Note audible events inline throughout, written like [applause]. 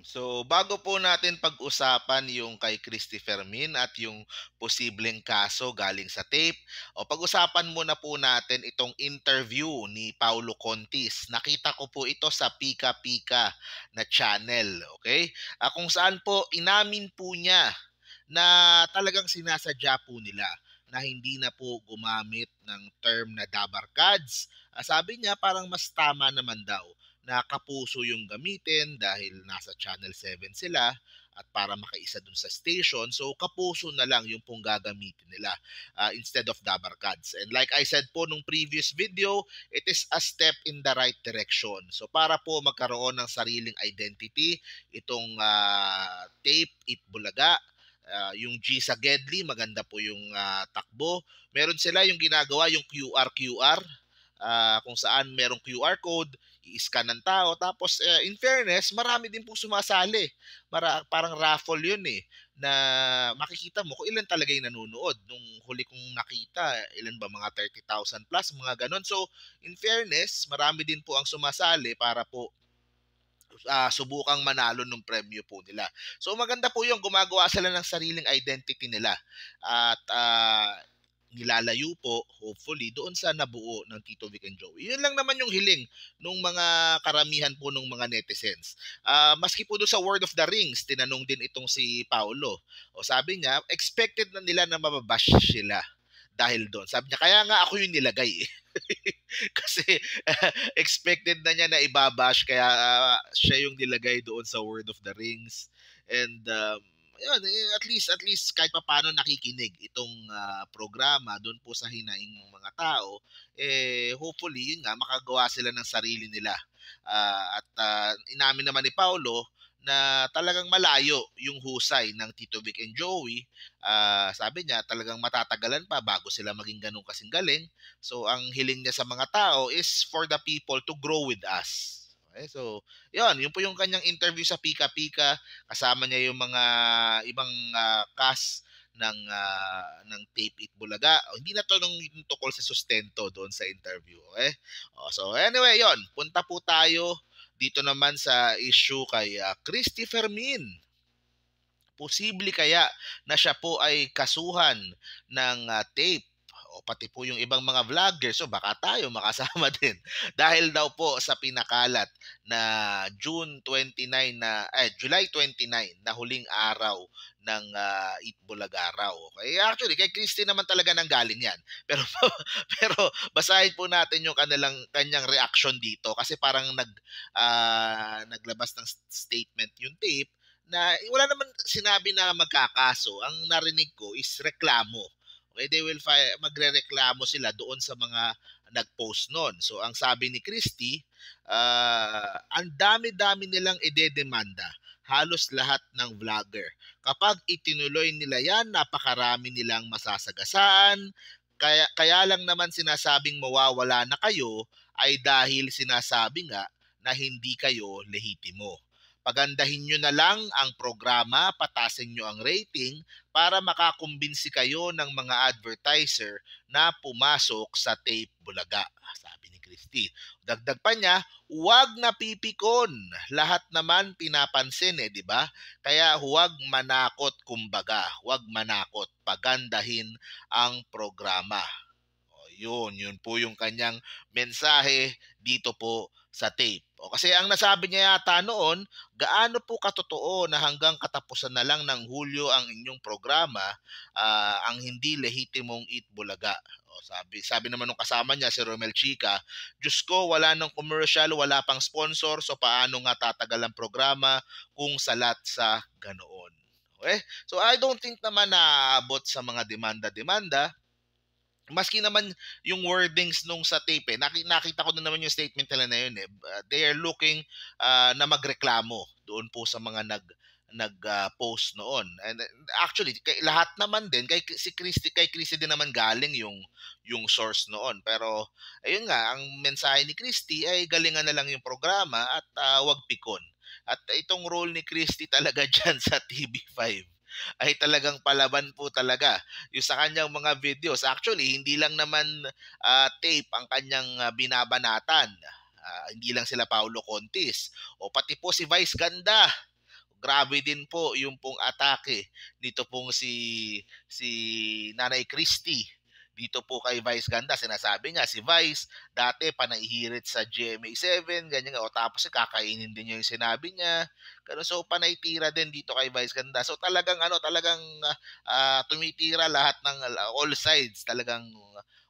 So, bago po natin pag-usapan yung kay Christy Fermin at yung posibleng kaso galing sa tape, o pag-usapan muna po natin itong interview ni Paulo Contis. Nakita ko po ito sa Pika Pika na channel, okay? Uh, kung saan po inamin po niya na talagang sinasadya po nila na hindi na po gumamit ng term na dabarkads. Uh, sabi niya parang mas tama naman daw na kapuso yung gamitin dahil nasa Channel 7 sila at para makaisa dun sa station. So, kapuso na lang yung pong gagamitin nila uh, instead of dabarkads. And like I said po nung previous video, it is a step in the right direction. So, para po magkaroon ng sariling identity, itong uh, tape, itbulaga, Uh, ah, yung G sa Gedli, maganda po yung uh, takbo. Meron sila yung ginagawa, yung QR-QR, uh, kung saan merong QR code, i-scan ng tao. Tapos, uh, in fairness, marami din po sumasali. Mara, parang raffle yun eh, na makikita mo kung ilan talaga yung nanonood. Nung huli kong nakita, ilan ba mga 30,000 plus, mga ganon. So, in fairness, marami din po ang sumasali para po uh, subukang manalo ng premyo po nila. So maganda po 'yung gumagawa sila ng sariling identity nila. At uh, nilalayo po, hopefully, doon sa nabuo ng Tito Vic and Joey. Yun lang naman yung hiling ng mga karamihan po nung mga netizens. Uh, maski po doon sa World of the Rings, tinanong din itong si Paolo. O sabi niya, expected na nila na mababash sila dahil doon. Sabi niya, kaya nga ako yung nilagay. [laughs] Kasi uh, [laughs] expected na niya na ibabash, kaya uh, siya yung nilagay doon sa World of the Rings. And um, yun, eh, at least at least kahit paano nakikinig itong uh, programa doon po sa hinaing mga tao eh hopefully yun nga makagawa sila ng sarili nila uh, at uh, inamin naman ni Paolo na talagang malayo yung husay ng Tito Vic and Joey. Uh, sabi niya talagang matatagalan pa bago sila maging ganun kasing galing. So ang hiling niya sa mga tao is for the people to grow with us. Okay? Eh. So, yun, yun po yung kanyang interview sa Pika Pika. Kasama niya yung mga ibang uh, cast ng uh, ng tape it bulaga. O, oh, hindi na to nung tukol sa sustento doon sa interview, okay? O, oh, so anyway, yon, punta po tayo dito naman sa issue kay uh, ah, Christy Fermin. Posible kaya na siya po ay kasuhan ng uh, tape o pati po yung ibang mga vloggers o oh, baka tayo makasama [laughs] din dahil daw po sa pinakalat na June 29 na eh July 29 na huling araw ng uh, Itbulaga raw. Okay? Actually, kay Christine naman talaga nang galing yan. [laughs] Pero, pero basahin po natin yung kanilang, kanyang reaction dito kasi parang nag, uh, naglabas ng statement yung tape na wala naman sinabi na magkakaso. Ang narinig ko is reklamo Okay, eh, they will fi- magrereklamo sila doon sa mga nag-post noon. So ang sabi ni Christie, uh, ah, ang dami-dami nilang idedemanda halos lahat ng vlogger. Kapag itinuloy nila yan, napakarami nilang masasagasaan. Kaya, kaya lang naman sinasabing mawawala na kayo ay dahil sinasabi nga na hindi kayo lehitimo. Pagandahin nyo na lang ang programa, patasin nyo ang rating para makakumbinsi kayo ng mga advertiser na pumasok sa tape bulaga, sabi ni Christie. Dagdag pa niya, huwag na pipikon. Lahat naman pinapansin eh, di ba? Kaya huwag manakot kumbaga, huwag manakot. Pagandahin ang programa. O, yun, yun po yung kanyang mensahe dito po sa tape o kasi ang nasabi niya yata noon, gaano po katotoo na hanggang katapusan na lang ng Hulyo ang inyong programa uh, ang hindi lehitimong Eat Bulaga. O sabi, sabi naman ng kasama niya si Romel Chica, Diyos ko wala ng commercial, wala pang sponsor, so paano nga tatagal ang programa kung salat sa ganoon. Okay? Eh, so I don't think naman naabot sa mga demanda-demanda maski naman yung wordings nung sa tape, eh, nakita, nakita ko na naman yung statement nila na yun eh. Ah, they are looking uh, na magreklamo doon po sa mga nag nag-post ah, uh, noon. And eh, actually, kay, lahat naman din kay si Christy kay Christy din naman galing yung yung source noon. Pero ayun nga, ang mensahe ni Christy ay galingan na lang yung programa at uh, wag pikon. At itong role ni Christy talaga [laughs] diyan sa TV5 [laughs] ay talagang palaban po talaga yung sa kanyang mga videos. Actually, hindi lang naman uh, tape ang kanyang uh, binabanatan. Uh, hindi lang sila Paulo Contis o pati po si Vice Ganda grabe din po yung pong atake nito pong si si Nanay Christie dito po kay Vice Ganda, sinasabi nga si Vice, dati panaihirit sa GMA7, ganyan nga, o tapos kakainin din niya yung sinabi niya. Ganun, so panay tira din dito kay Vice Ganda. So talagang ano, talagang uh, tumitira lahat ng all sides, talagang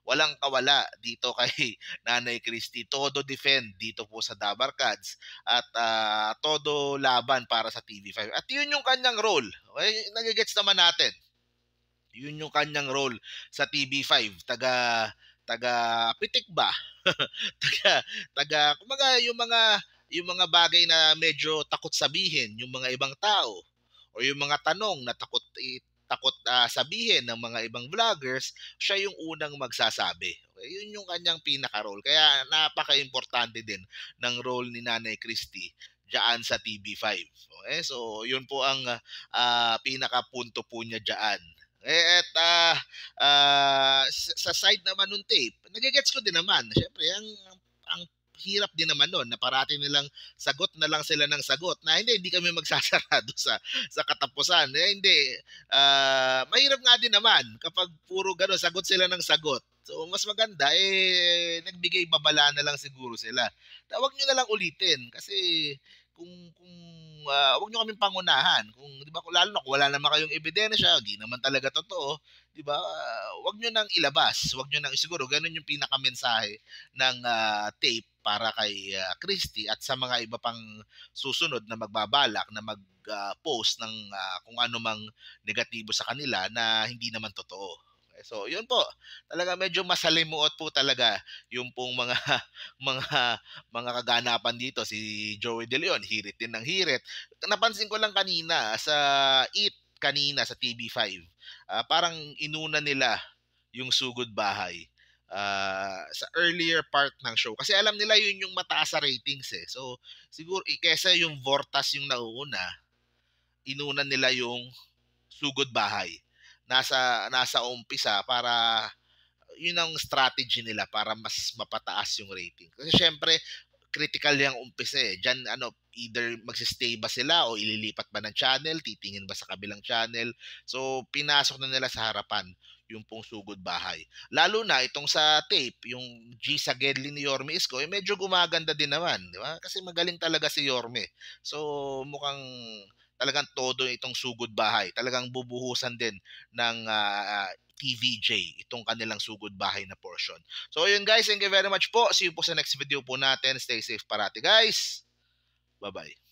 walang kawala dito [laughs] kay Nanay Christie. Todo defend dito po sa Dabar Dabarcads at uh, todo laban para sa TV5. At yun yung kanyang role. Okay, nagigets naman natin. Yun yung kanyang role sa TV5. Taga taga pitik ba? [laughs] taga taga kumaga yung mga yung mga bagay na medyo takot sabihin yung mga ibang tao o yung mga tanong na takot takot uh, sabihin ng mga ibang vloggers, siya yung unang magsasabi. Okay, yun yung kanyang pinaka-role. Kaya napaka-importante din ng role ni Nanay Christie diyan sa TV5. Okay? So, yun po ang uh, pinaka-punto po niya diyan eh, at uh, uh, sa side naman nung tape, nagigets ko din naman. Siyempre, ang, ang hirap din naman noon na parati nilang sagot na lang sila ng sagot na hindi hindi kami magsasarado sa sa katapusan eh hindi uh, mahirap nga din naman kapag puro gano sagot sila ng sagot so mas maganda eh nagbigay babala na lang siguro sila tawag niyo na lang ulitin kasi kung kung uh, ah, wag niyo kaming pangunahan. Kung 'di ba, lalo na kung wala naman kayong ebidensya, hindi naman talaga totoo, 'di ba? Uh, ah, wag niyo nang ilabas, wag niyo nang isiguro. Ganun yung pinakamensahe ng uh, tape para kay uh, Christie at sa mga iba pang susunod na magbabalak na mag-post uh, ng uh, kung ano mang negatibo sa kanila na hindi naman totoo. So, yun po. Talaga medyo masalimuot po talaga yung pong mga [laughs] mga mga kaganapan dito si Joey De Leon, hirit din ng hirit. Napansin ko lang kanina sa Eat kanina sa TV5. Uh, ah, parang inuna nila yung sugod bahay uh, sa earlier part ng show. Kasi alam nila yun yung mataas sa ratings eh. So, siguro, eh, kesa yung Vortas yung nauuna, inuna nila yung sugod bahay nasa nasa umpisa para yun ang strategy nila para mas mapataas yung rating. Kasi syempre, critical yung umpisa eh. Diyan, ano, either magsistay ba sila o ililipat ba ng channel, titingin ba sa kabilang channel. So, pinasok na nila sa harapan yung pong sugod bahay. Lalo na itong sa tape, yung G sa Gedli ni Yorme Isko, eh, medyo gumaganda din naman, di ba? Kasi magaling talaga si Yorme. So, mukhang talagang todo itong sugod bahay. Talagang bubuhusan din ng uh, ah, TVJ itong kanilang sugod bahay na portion. So yun guys, thank you very much po. See you po sa next video po natin. Stay safe parati guys. Bye-bye.